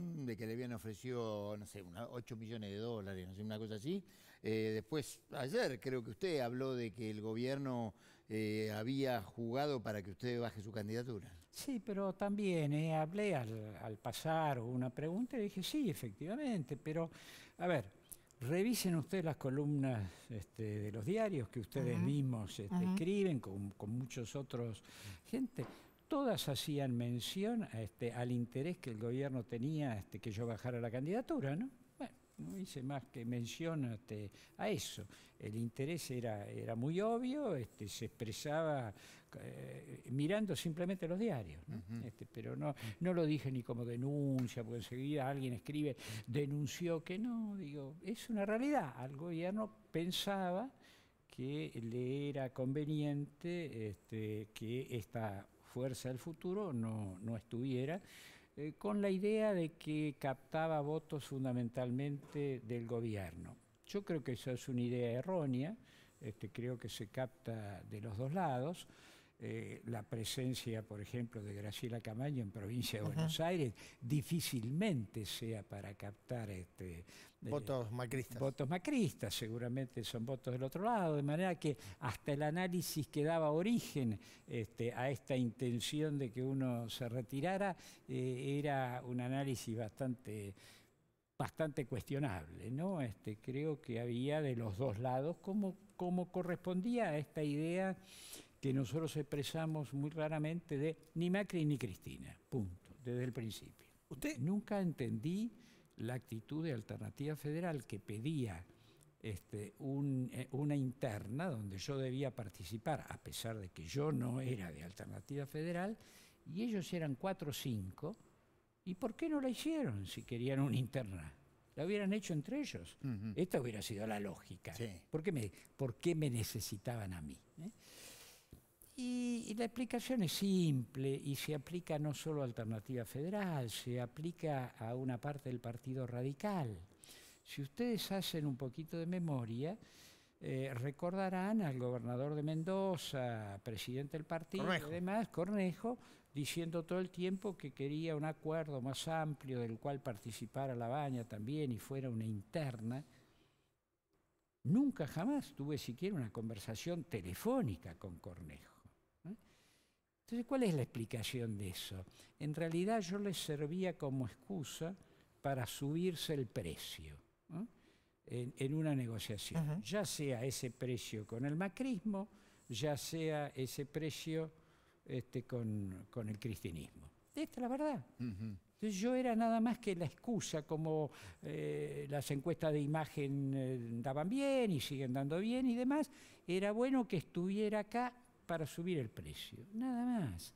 de que le habían ofrecido, no sé, 8 millones de dólares, no sé, una cosa así. Eh, después, ayer creo que usted habló de que el gobierno eh, había jugado para que usted baje su candidatura. Sí, pero también eh, hablé al, pasar una pregunta y dije, sí, efectivamente, pero, a ver, Revisen ustedes las columnas este, de los diarios que ustedes mismos este, escriben con, con, muchos otros gente todas hacían mención este, al interés que el gobierno tenía este, que yo bajara la candidatura, ¿no? Bueno, no hice más que mención este, a eso. El interés era, era muy obvio, se expresaba eh, mirando simplemente los diarios, pero no, no lo dije ni como denuncia, porque enseguida alguien escribe, denunció que no, digo, es una realidad. Al gobierno pensaba que le era conveniente que esta Fuerza del Futuro no, estuviera, eh, con la idea de que captaba votos fundamentalmente del gobierno. Yo creo que esa es una idea errónea, este, creo que se capta de los dos lados. Eh, la presencia, por ejemplo, de Graciela Camaño en provincia de Buenos Aires difícilmente sea para captar este, eh, votos macristas. Votos macristas, seguramente son votos del otro lado, de manera que hasta el análisis que daba origen este, a esta intención de que uno se retirara eh, era un análisis bastante bastante cuestionable, ¿no? Este, creo que había de los dos lados, como, como correspondía a esta idea que nosotros expresamos muy raramente de ni Macri ni Cristina, punto, desde el principio. Usted nunca entendí la actitud de Alternativa Federal que pedía este, eh, una interna donde yo debía participar, a pesar de que yo no era de Alternativa Federal, y ellos eran cuatro o cinco, ¿y por qué no la hicieron si querían una interna? La hubieran hecho entre ellos. Esta hubiera sido la lógica. ¿Por, qué me, ¿Por, qué me, necesitaban a mí? Eh? Y, la explicación es simple y se aplica no solo a Alternativa Federal, se aplica a una parte del Partido Radical. Si ustedes hacen un poquito de memoria, eh, recordarán al gobernador de Mendoza, presidente del partido, además Cornejo, diciendo todo el tiempo que quería un acuerdo más amplio del cual participara la baña también y fuera una interna. Nunca jamás tuve siquiera una conversación telefónica con Cornejo. Entonces, ¿cuál es la explicación de eso? En realidad yo les servía como excusa para subirse el precio en, una negociación, ya sea ese precio con el macrismo, ya sea ese precio este, con, el cristianismo. Esta es la verdad. Entonces yo era nada más que la excusa, como eh, las encuestas de imagen eh, daban bien y siguen dando bien y demás, era bueno que estuviera acá para subir el precio, nada más.